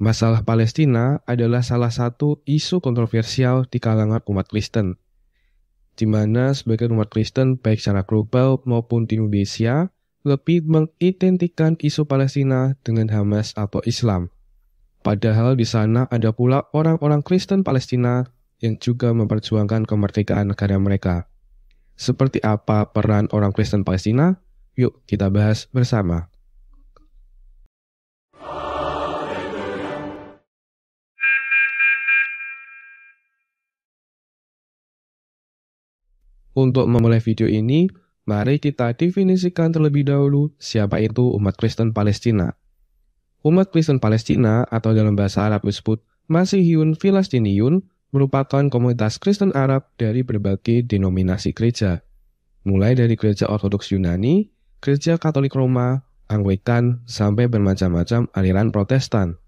Masalah Palestina adalah salah satu isu kontroversial di kalangan umat Kristen, di mana sebagian umat Kristen baik secara global maupun di Indonesia lebih mengidentikan isu Palestina dengan Hamas atau Islam. Padahal di sana ada pula orang-orang Kristen Palestina yang juga memperjuangkan kemerdekaan negara mereka. Seperti apa peran orang Kristen Palestina? Yuk kita bahas bersama. Untuk memulai video ini, mari kita definisikan terlebih dahulu siapa itu umat Kristen Palestina. Umat Kristen Palestina atau dalam bahasa Arab disebut Masihiyun Filastiniyun merupakan komunitas Kristen Arab dari berbagai denominasi gereja, mulai dari gereja Ortodoks Yunani, gereja Katolik Roma, Anglikan, sampai bermacam-macam aliran Protestan.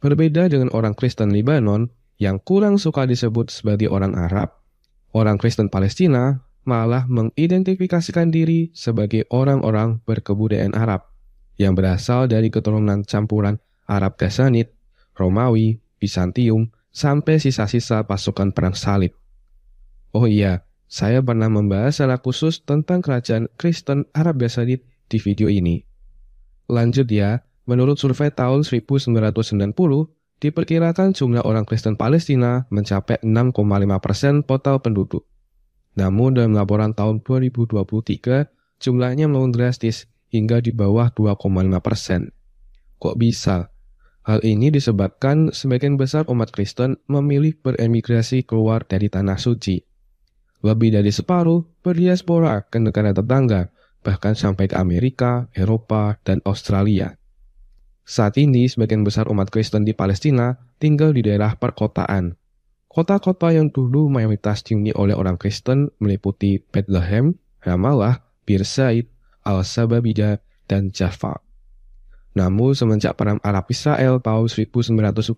Berbeda dengan orang Kristen Libanon yang kurang suka disebut sebagai orang Arab, orang Kristen Palestina malah mengidentifikasikan diri sebagai orang-orang berkebudayaan Arab yang berasal dari keturunan campuran Arab Ghasanid, Romawi, Bizantium, sampai sisa-sisa pasukan perang salib. Oh iya, saya pernah membahas secara khusus tentang kerajaan Kristen Arab Ghasanid di video ini. Lanjut ya, menurut survei tahun 1990, diperkirakan jumlah orang Kristen Palestina mencapai 6,5 persen total penduduk. Namun dalam laporan tahun 2023, jumlahnya melonjak drastis hingga di bawah 2,5 persen. Kok bisa? Hal ini disebabkan sebagian besar umat Kristen memilih beremigrasi keluar dari tanah suci. Lebih dari separuh berdiaspora ke negara tetangga, bahkan sampai ke Amerika, Eropa, dan Australia. Saat ini, sebagian besar umat Kristen di Palestina tinggal di daerah perkotaan. Kota-kota yang dulu mayoritas dihuni oleh orang Kristen meliputi Bethlehem, Ramallah, Birsaid, Al-Sababida, dan Jaffa. Namun, semenjak Perang Arab Israel tahun 1948,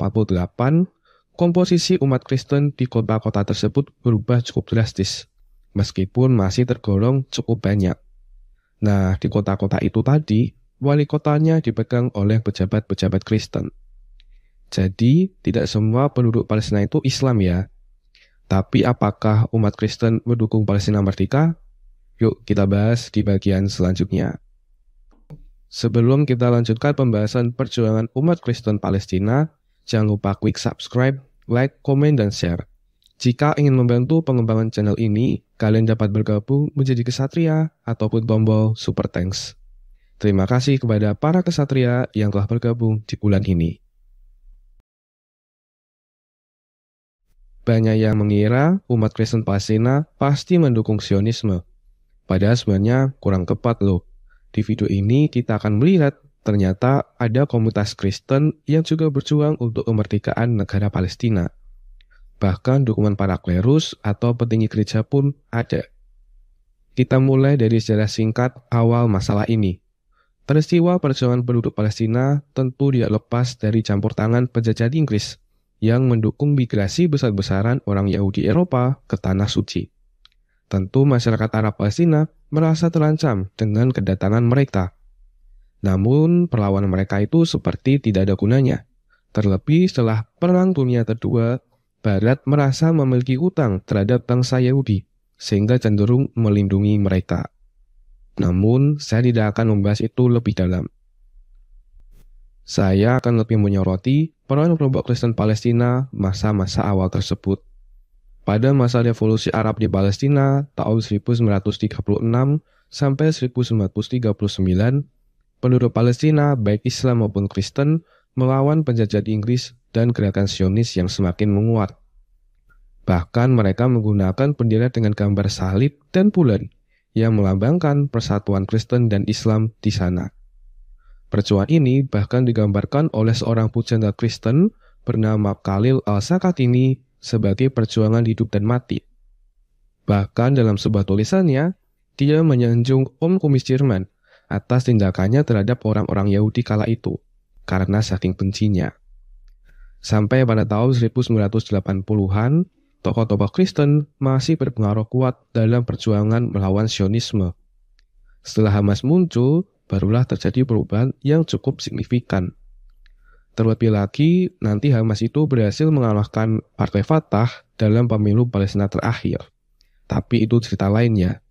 komposisi umat Kristen di kota-kota tersebut berubah cukup drastis, meskipun masih tergolong cukup banyak. Nah, di kota-kota itu tadi, wali kotanya dipegang oleh pejabat-pejabat Kristen. Jadi, tidak semua penduduk Palestina itu Islam ya. Tapi apakah umat Kristen mendukung Palestina merdeka? Yuk kita bahas di bagian selanjutnya. Sebelum kita lanjutkan pembahasan perjuangan umat Kristen Palestina, jangan lupa klik subscribe, like, komen, dan share. Jika ingin membantu pengembangan channel ini, kalian dapat bergabung menjadi kesatria ataupun tombol super thanks. Terima kasih kepada para kesatria yang telah bergabung di bulan ini. Banyak yang mengira umat Kristen Palestina pasti mendukung Sionisme. Padahal sebenarnya kurang tepat loh. Di video ini kita akan melihat ternyata ada komunitas Kristen yang juga berjuang untuk kemerdekaan negara Palestina. Bahkan dukungan para klerus atau petinggi gereja pun ada. Kita mulai dari sejarah singkat awal masalah ini. Peristiwa perjuangan penduduk Palestina tentu tidak lepas dari campur tangan penjajah di Inggris yang mendukung migrasi besar-besaran orang Yahudi Eropa ke Tanah Suci. Tentu masyarakat Arab Palestina merasa terancam dengan kedatangan mereka. Namun perlawanan mereka itu seperti tidak ada gunanya. Terlebih setelah Perang Dunia Kedua, Barat merasa memiliki utang terhadap bangsa Yahudi, sehingga cenderung melindungi mereka. Namun, saya tidak akan membahas itu lebih dalam. Saya akan lebih menyoroti peran kelompok Kristen Palestina masa-masa awal tersebut. Pada masa revolusi Arab di Palestina tahun 1936 sampai 1939, penduduk Palestina baik Islam maupun Kristen melawan penjajah Inggris dan gerakan Sionis yang semakin menguat. Bahkan mereka menggunakan bendera dengan gambar salib dan bulan yang melambangkan persatuan Kristen dan Islam di sana. Percuan ini bahkan digambarkan oleh seorang pujangga Kristen bernama Khalil al-Sakatini sebagai perjuangan hidup dan mati. Bahkan dalam sebuah tulisannya, dia menyanjung Om Kumis Jerman atas tindakannya terhadap orang-orang Yahudi kala itu karena saking bencinya. Sampai pada tahun 1980-an, tokoh-tokoh Kristen masih berpengaruh kuat dalam perjuangan melawan Sionisme. Setelah Hamas muncul, barulah terjadi perubahan yang cukup signifikan. Terlebih lagi, nanti Hamas itu berhasil mengalahkan Partai Fatah dalam pemilu Palestina terakhir. Tapi itu cerita lainnya.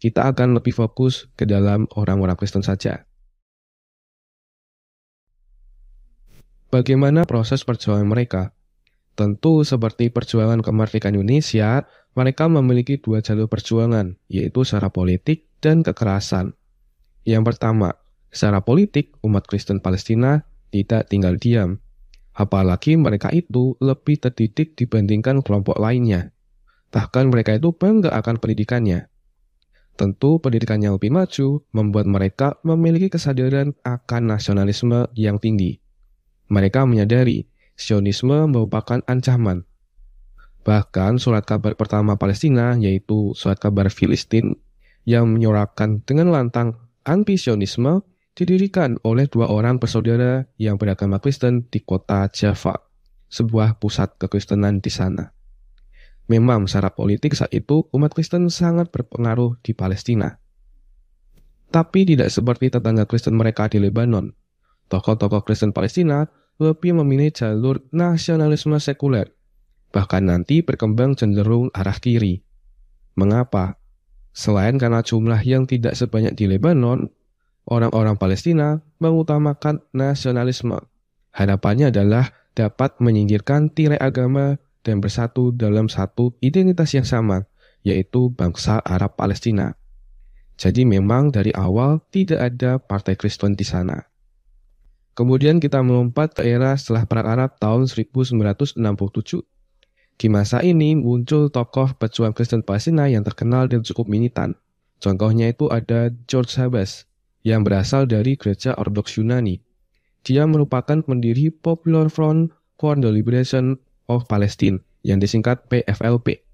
Kita akan lebih fokus ke dalam orang-orang Kristen saja. Bagaimana proses perjuangan mereka? Tentu seperti perjuangan kemerdekaan Indonesia, mereka memiliki dua jalur perjuangan, yaitu secara politik dan kekerasan. Yang pertama, secara politik umat Kristen Palestina tidak tinggal diam. Apalagi mereka itu lebih terdidik dibandingkan kelompok lainnya. Bahkan mereka itu bangga akan pendidikannya. Tentu pendidikan yang lebih maju membuat mereka memiliki kesadaran akan nasionalisme yang tinggi. Mereka menyadari Sionisme merupakan ancaman. Bahkan surat kabar pertama Palestina, yaitu surat kabar Filistin, yang menyuarakan dengan lantang anti-Sionisme didirikan oleh dua orang bersaudara yang beragama Kristen di kota Jaffa, sebuah pusat kekristenan di sana. Memang secara politik saat itu umat Kristen sangat berpengaruh di Palestina. Tapi tidak seperti tetangga Kristen mereka di Lebanon. Tokoh-tokoh Kristen Palestina lebih memilih jalur nasionalisme sekuler, bahkan nanti berkembang cenderung arah kiri. Mengapa? Selain karena jumlah yang tidak sebanyak di Lebanon, orang-orang Palestina mengutamakan nasionalisme. Harapannya adalah dapat menyingkirkan tirai agama dan bersatu dalam satu identitas yang sama, yaitu bangsa Arab Palestina. Jadi memang dari awal tidak ada partai Kristen di sana. Kemudian kita melompat ke era setelah Perang Arab tahun 1967. Di masa ini muncul tokoh pejuang Kristen Palestina yang terkenal dan cukup militan. Contohnya itu ada George Habas yang berasal dari gereja Ortodoks Yunani. Dia merupakan pendiri Popular Front for the Liberation of Palestine yang disingkat PFLP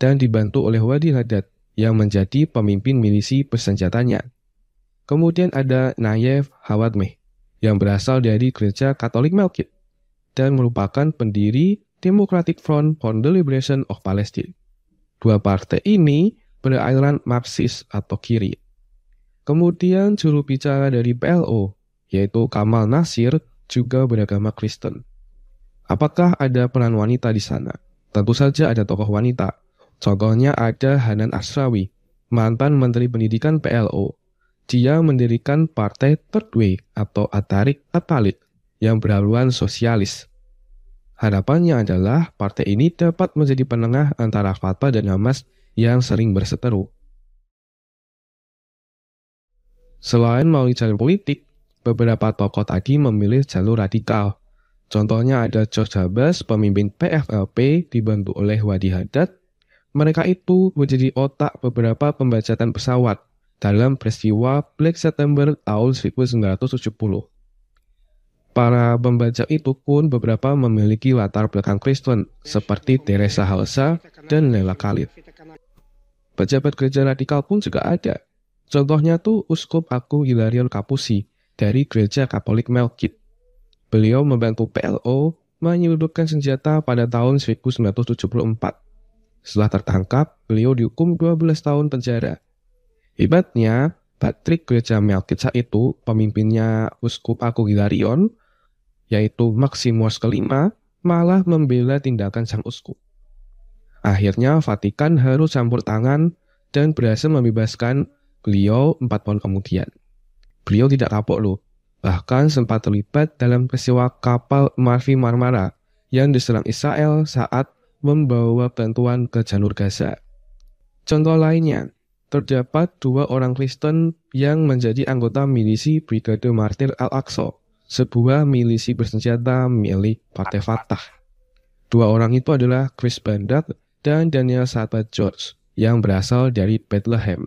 dan dibantu oleh Wadi Haddad yang menjadi pemimpin milisi persenjatanya. Kemudian ada Nayef Hawadmeh yang berasal dari gereja Katolik Melkit dan merupakan pendiri Democratic Front for the Liberation of Palestine. Dua partai ini berairan Marxis atau kiri. Kemudian juru bicara dari PLO, yaitu Kamal Nasir, juga beragama Kristen. Apakah ada peran wanita di sana? Tentu saja ada tokoh wanita. Contohnya ada Hanan Asrawi, mantan Menteri Pendidikan PLO, dia mendirikan partai Third Way atau Atarik Atalit yang berhaluan sosialis. Harapannya adalah partai ini dapat menjadi penengah antara Fatwa dan Hamas yang sering berseteru. Selain melalui jalur politik, beberapa tokoh tadi memilih jalur radikal. Contohnya ada George Habas, pemimpin PFLP dibantu oleh Wadi Hadad. Mereka itu menjadi otak beberapa pembajatan pesawat dalam peristiwa Black September tahun 1970. Para pembaca itu pun beberapa memiliki latar belakang Kristen, seperti Teresa Halsa dan Leila Khalid. Pejabat gereja radikal pun juga ada. Contohnya tuh Uskup Aku Hilarion Kapusi dari gereja Katolik Melkit. Beliau membantu PLO menyeludupkan senjata pada tahun 1974. Setelah tertangkap, beliau dihukum 12 tahun penjara Hebatnya, Patrick Gereja Melkitsa itu pemimpinnya Uskup Akugilarion, yaitu Maximus kelima, malah membela tindakan sang uskup. Akhirnya Vatikan harus campur tangan dan berhasil membebaskan beliau empat tahun kemudian. Beliau tidak kapok loh, bahkan sempat terlibat dalam peristiwa kapal Marfi Marmara yang diserang Israel saat membawa bantuan ke jalur Gaza. Contoh lainnya, terdapat dua orang Kristen yang menjadi anggota milisi Brigade Martir Al-Aqsa, sebuah milisi bersenjata milik Partai Fatah. Dua orang itu adalah Chris Bandak dan Daniel Sabat George yang berasal dari Bethlehem.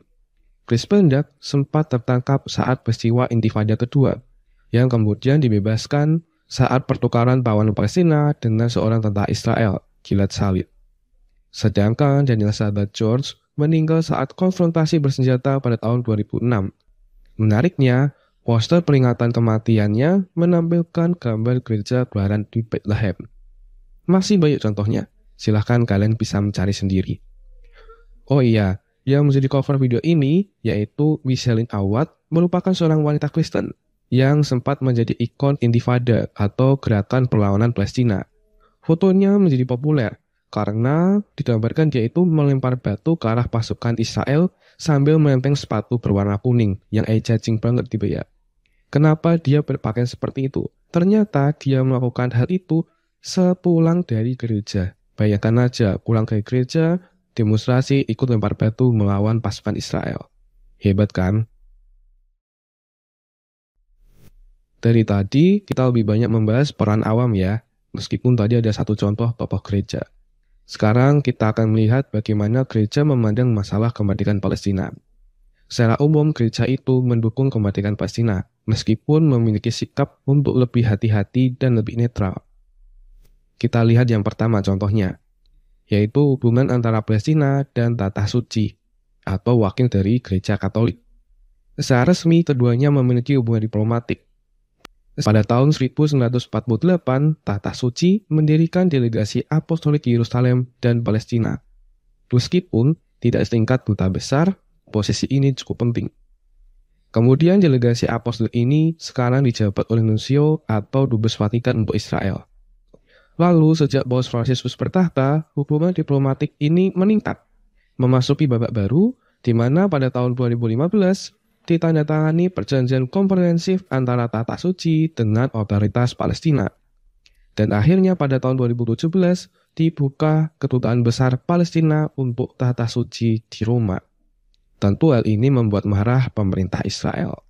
Chris Bandak sempat tertangkap saat peristiwa Intifada kedua, yang kemudian dibebaskan saat pertukaran pawan Palestina dengan seorang tentara Israel, Gilad Shalit. Sedangkan Daniel Sabat George meninggal saat konfrontasi bersenjata pada tahun 2006. Menariknya, poster peringatan kematiannya menampilkan gambar gereja keluaran di Bethlehem. Masih banyak contohnya, silahkan kalian bisa mencari sendiri. Oh iya, yang menjadi cover video ini yaitu Michelin Awad merupakan seorang wanita Kristen yang sempat menjadi ikon Intifada atau gerakan perlawanan Palestina. Fotonya menjadi populer karena digambarkan dia itu melempar batu ke arah pasukan Israel sambil melempeng sepatu berwarna kuning yang eye-catching banget tiba ya. Kenapa dia berpakaian seperti itu? Ternyata dia melakukan hal itu sepulang dari gereja. Bayangkan aja, pulang ke gereja, demonstrasi ikut lempar batu melawan pasukan Israel. Hebat kan? Dari tadi, kita lebih banyak membahas peran awam ya, meskipun tadi ada satu contoh tokoh gereja. Sekarang kita akan melihat bagaimana gereja memandang masalah kemerdekaan Palestina. Secara umum, gereja itu mendukung kemerdekaan Palestina, meskipun memiliki sikap untuk lebih hati-hati dan lebih netral. Kita lihat yang pertama contohnya, yaitu hubungan antara Palestina dan Tata Suci, atau wakil dari gereja Katolik. Secara resmi, keduanya memiliki hubungan diplomatik, pada tahun 1948, Tata Suci mendirikan delegasi apostolik Yerusalem dan Palestina. Meskipun tidak setingkat duta besar, posisi ini cukup penting. Kemudian delegasi apostol ini sekarang dijabat oleh nuncio atau dubes Vatikan untuk Israel. Lalu sejak Paus Franciscus bertahta, hubungan diplomatik ini meningkat, memasuki babak baru di mana pada tahun 2015 ditandatangani perjanjian komprehensif antara Tata Suci dengan otoritas Palestina. Dan akhirnya pada tahun 2017 dibuka kedutaan besar Palestina untuk Tata Suci di Roma. Tentu hal ini membuat marah pemerintah Israel.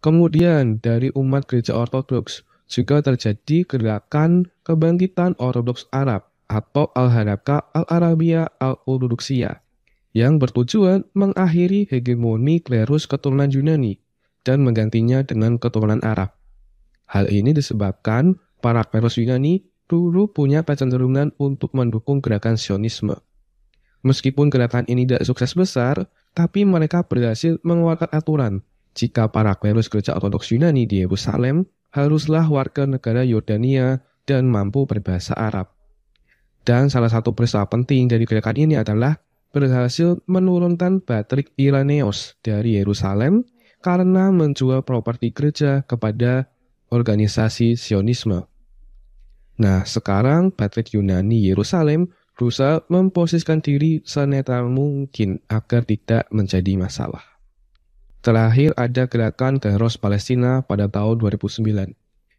Kemudian dari umat gereja Ortodoks juga terjadi gerakan kebangkitan Ortodoks Arab atau Al-Haraka Al-Arabia Al-Ortodoksiyah yang bertujuan mengakhiri hegemoni klerus keturunan Yunani dan menggantinya dengan keturunan Arab. Hal ini disebabkan para klerus Yunani dulu punya kecenderungan untuk mendukung gerakan Sionisme. Meskipun gerakan ini tidak sukses besar, tapi mereka berhasil mengeluarkan aturan jika para klerus gereja ortodoks Yunani di Yerusalem haruslah warga negara Yordania dan mampu berbahasa Arab. Dan salah satu peristiwa penting dari gerakan ini adalah berhasil menurunkan Patrick Iraneos dari Yerusalem karena menjual properti gereja kepada organisasi Sionisme. Nah, sekarang Patrick Yunani Yerusalem berusaha memposisikan diri senetral mungkin agar tidak menjadi masalah. Terakhir ada gerakan Kairos Palestina pada tahun 2009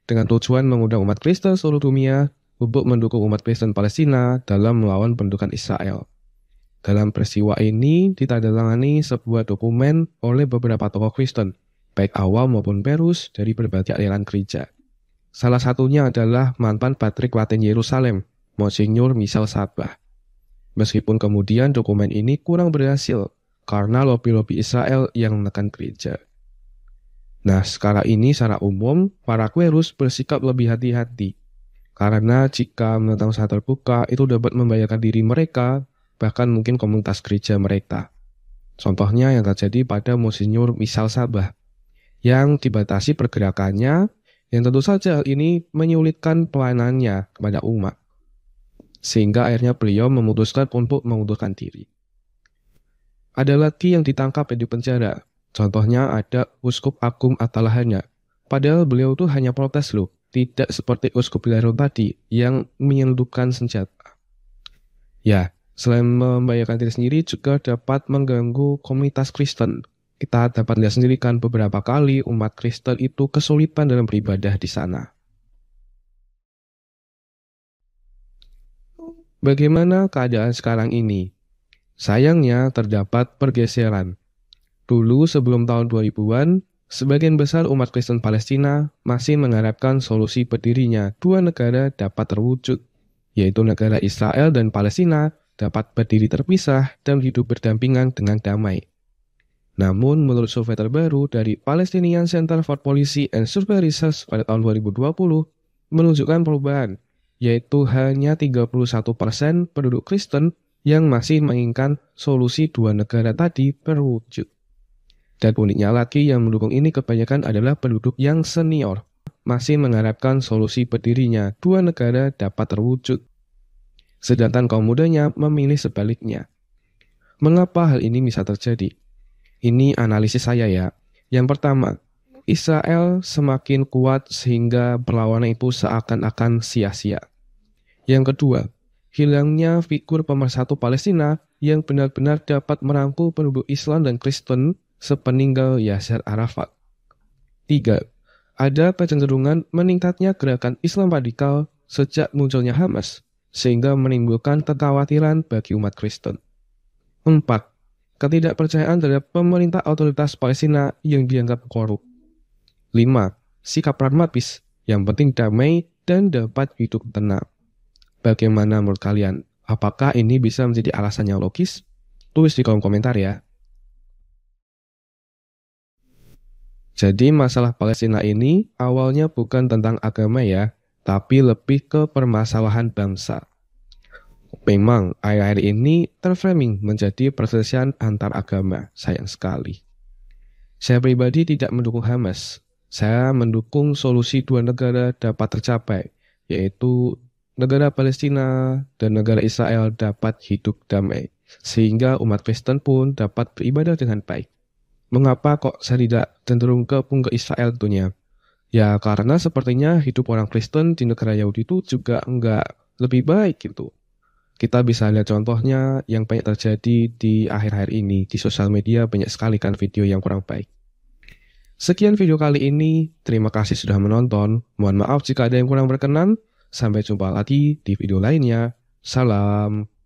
dengan tujuan mengundang umat Kristen seluruh dunia untuk mendukung umat Kristen Palestina dalam melawan pendudukan Israel. Dalam peristiwa ini ditandatangani sebuah dokumen oleh beberapa tokoh Kristen, baik awam maupun perus dari berbagai aliran gereja. Salah satunya adalah mantan Patrick Watin Yerusalem, Monsignor Misal Sabah. Meskipun kemudian dokumen ini kurang berhasil karena lobi-lobi Israel yang menekan gereja. Nah, sekarang ini secara umum, para kuerus bersikap lebih hati-hati. Karena jika menentang saat terbuka, itu dapat membahayakan diri mereka bahkan mungkin komunitas gereja mereka. Contohnya yang terjadi pada musinyur misal Sabah, yang dibatasi pergerakannya, yang tentu saja hal ini menyulitkan pelayanannya kepada umat. Sehingga akhirnya beliau memutuskan untuk mengundurkan diri. Ada lagi yang ditangkap di penjara. Contohnya ada Uskup Agung Atalahanya. Padahal beliau itu hanya protes loh, tidak seperti Uskup Bilarun tadi yang menyelundupkan senjata. Ya, Selain membahayakan diri sendiri, juga dapat mengganggu komunitas Kristen. Kita dapat lihat sendiri kan beberapa kali umat Kristen itu kesulitan dalam beribadah di sana. Bagaimana keadaan sekarang ini? Sayangnya terdapat pergeseran. Dulu sebelum tahun 2000-an, sebagian besar umat Kristen Palestina masih mengharapkan solusi berdirinya dua negara dapat terwujud, yaitu negara Israel dan Palestina dapat berdiri terpisah dan hidup berdampingan dengan damai. Namun, menurut survei terbaru dari Palestinian Center for Policy and Survey Research pada tahun 2020, menunjukkan perubahan, yaitu hanya 31% penduduk Kristen yang masih menginginkan solusi dua negara tadi berwujud. Dan uniknya lagi yang mendukung ini kebanyakan adalah penduduk yang senior, masih mengharapkan solusi berdirinya dua negara dapat terwujud sedangkan kaum mudanya memilih sebaliknya. Mengapa hal ini bisa terjadi? Ini analisis saya ya. Yang pertama, Israel semakin kuat sehingga perlawanan itu seakan-akan sia-sia. Yang kedua, hilangnya figur pemersatu Palestina yang benar-benar dapat merangkul penduduk Islam dan Kristen sepeninggal Yasser Arafat. Tiga, Ada kecenderungan meningkatnya gerakan Islam radikal sejak munculnya Hamas sehingga menimbulkan kekhawatiran bagi umat Kristen. 4. Ketidakpercayaan terhadap pemerintah otoritas Palestina yang dianggap korup. 5. Sikap pragmatis, yang penting damai dan dapat hidup tenang. Bagaimana menurut kalian? Apakah ini bisa menjadi alasan yang logis? Tulis di kolom komentar ya. Jadi masalah Palestina ini awalnya bukan tentang agama ya, tapi lebih ke permasalahan bangsa. Memang air-air ini terframing menjadi perselisihan antar agama, sayang sekali. Saya pribadi tidak mendukung Hamas. Saya mendukung solusi dua negara dapat tercapai, yaitu negara Palestina dan negara Israel dapat hidup damai, sehingga umat Kristen pun dapat beribadah dengan baik. Mengapa kok saya tidak cenderung ke Israel tentunya? Ya karena sepertinya hidup orang Kristen di negara Yahudi itu juga nggak lebih baik gitu. Kita bisa lihat contohnya yang banyak terjadi di akhir-akhir ini. Di sosial media banyak sekali kan video yang kurang baik. Sekian video kali ini. Terima kasih sudah menonton. Mohon maaf jika ada yang kurang berkenan. Sampai jumpa lagi di video lainnya. Salam.